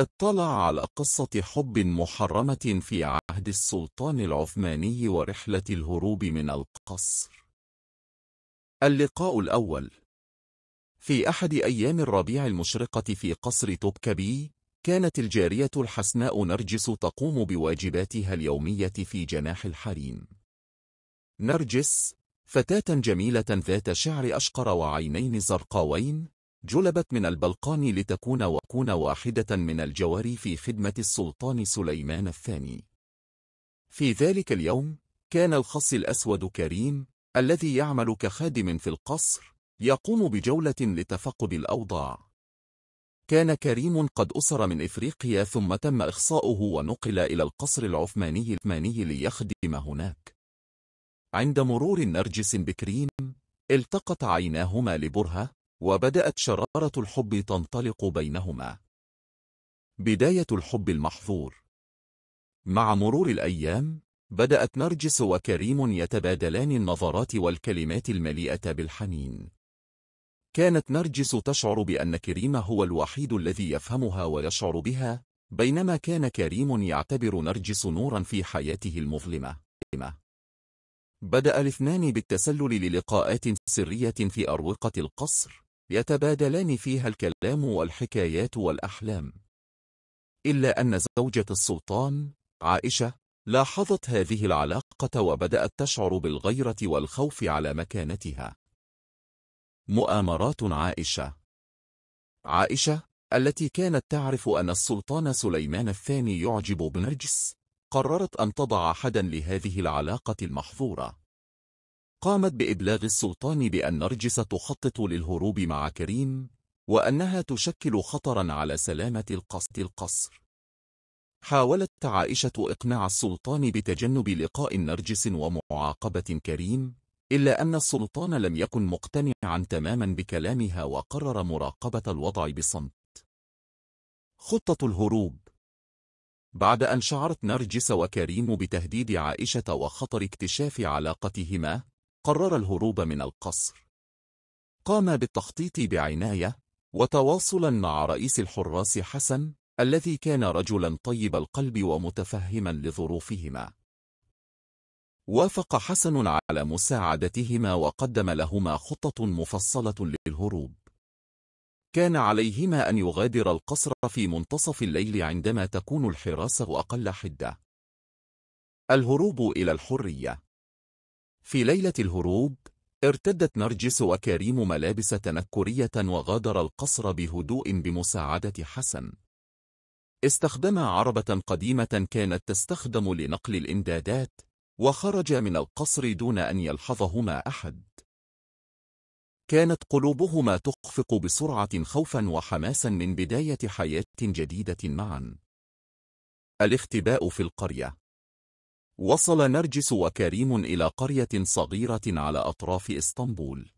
اطلع على قصة حب محرمة في عهد السلطان العثماني ورحلة الهروب من القصر اللقاء الأول في أحد أيام الربيع المشرقة في قصر توبكبي كانت الجارية الحسناء نرجس تقوم بواجباتها اليومية في جناح الحريم نرجس فتاة جميلة ذات شعر أشقر وعينين زرقاوين جلبت من البلقان لتكون وكون واحدة من الجواري في خدمة السلطان سليمان الثاني في ذلك اليوم كان الخص الأسود كريم الذي يعمل كخادم في القصر يقوم بجولة لتفقد الأوضاع كان كريم قد أسر من إفريقيا ثم تم إخصاؤه ونقل إلى القصر العثماني العثماني ليخدم هناك عند مرور نرجس بكريم التقت عيناهما لبرهة وبدأت شرارة الحب تنطلق بينهما بداية الحب المحظور مع مرور الأيام بدأت نرجس وكريم يتبادلان النظرات والكلمات المليئة بالحنين كانت نرجس تشعر بأن كريم هو الوحيد الذي يفهمها ويشعر بها بينما كان كريم يعتبر نرجس نورا في حياته المظلمة بدأ الاثنان بالتسلل للقاءات سرية في أروقة القصر يتبادلان فيها الكلام والحكايات والأحلام إلا أن زوجة السلطان عائشة لاحظت هذه العلاقة وبدأت تشعر بالغيرة والخوف على مكانتها مؤامرات عائشة عائشة التي كانت تعرف أن السلطان سليمان الثاني يعجب بنرجس قررت أن تضع حدا لهذه العلاقة المحظورة قامت بإبلاغ السلطان بأن نرجس تخطط للهروب مع كريم وأنها تشكل خطرا على سلامة القصد القصر حاولت عائشة إقناع السلطان بتجنب لقاء نرجس ومعاقبة كريم إلا أن السلطان لم يكن مقتنعا تماما بكلامها وقرر مراقبة الوضع بصمت خطة الهروب بعد أن شعرت نرجس وكريم بتهديد عائشة وخطر اكتشاف علاقتهما قرر الهروب من القصر قام بالتخطيط بعناية وتواصلا مع رئيس الحراس حسن الذي كان رجلا طيب القلب ومتفهما لظروفهما وافق حسن على مساعدتهما وقدم لهما خطة مفصلة للهروب كان عليهما أن يغادر القصر في منتصف الليل عندما تكون الحراسة أقل حدة الهروب إلى الحرية في ليلة الهروب ارتدت نرجس وكريم ملابس تنكرية وغادر القصر بهدوء بمساعدة حسن استخدما عربة قديمة كانت تستخدم لنقل الإمدادات وخرج من القصر دون أن يلحظهما أحد كانت قلوبهما تخفق بسرعة خوفا وحماسا من بداية حياة جديدة معا الاختباء في القرية وصل نرجس وكريم إلى قرية صغيرة على أطراف إسطنبول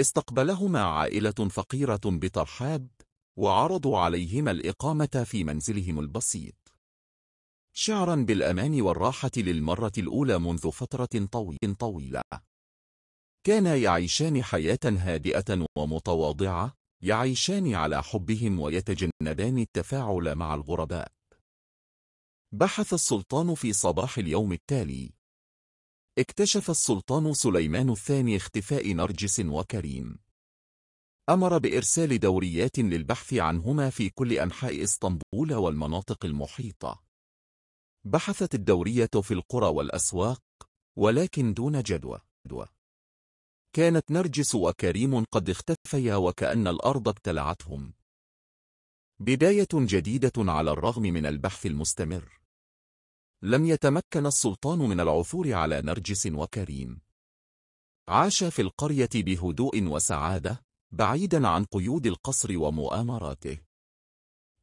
استقبلهما عائلة فقيرة بترحاب وعرضوا عليهما الإقامة في منزلهم البسيط شعرا بالأمان والراحة للمرة الأولى منذ فترة طويلة كانا يعيشان حياة هادئة ومتواضعة يعيشان على حبهم ويتجنبان التفاعل مع الغرباء بحث السلطان في صباح اليوم التالي اكتشف السلطان سليمان الثاني اختفاء نرجس وكريم أمر بإرسال دوريات للبحث عنهما في كل أنحاء إسطنبول والمناطق المحيطة بحثت الدورية في القرى والأسواق ولكن دون جدوى كانت نرجس وكريم قد اختفيا وكأن الأرض ابتلعتهم بداية جديدة على الرغم من البحث المستمر لم يتمكن السلطان من العثور على نرجس وكريم عاش في القرية بهدوء وسعادة بعيدا عن قيود القصر ومؤامراته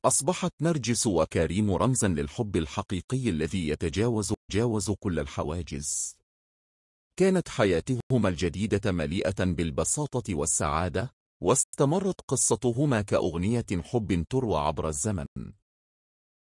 أصبحت نرجس وكريم رمزا للحب الحقيقي الذي يتجاوز جاوز كل الحواجز كانت حياتهما الجديدة مليئة بالبساطة والسعادة واستمرت قصتهما كأغنية حب تروى عبر الزمن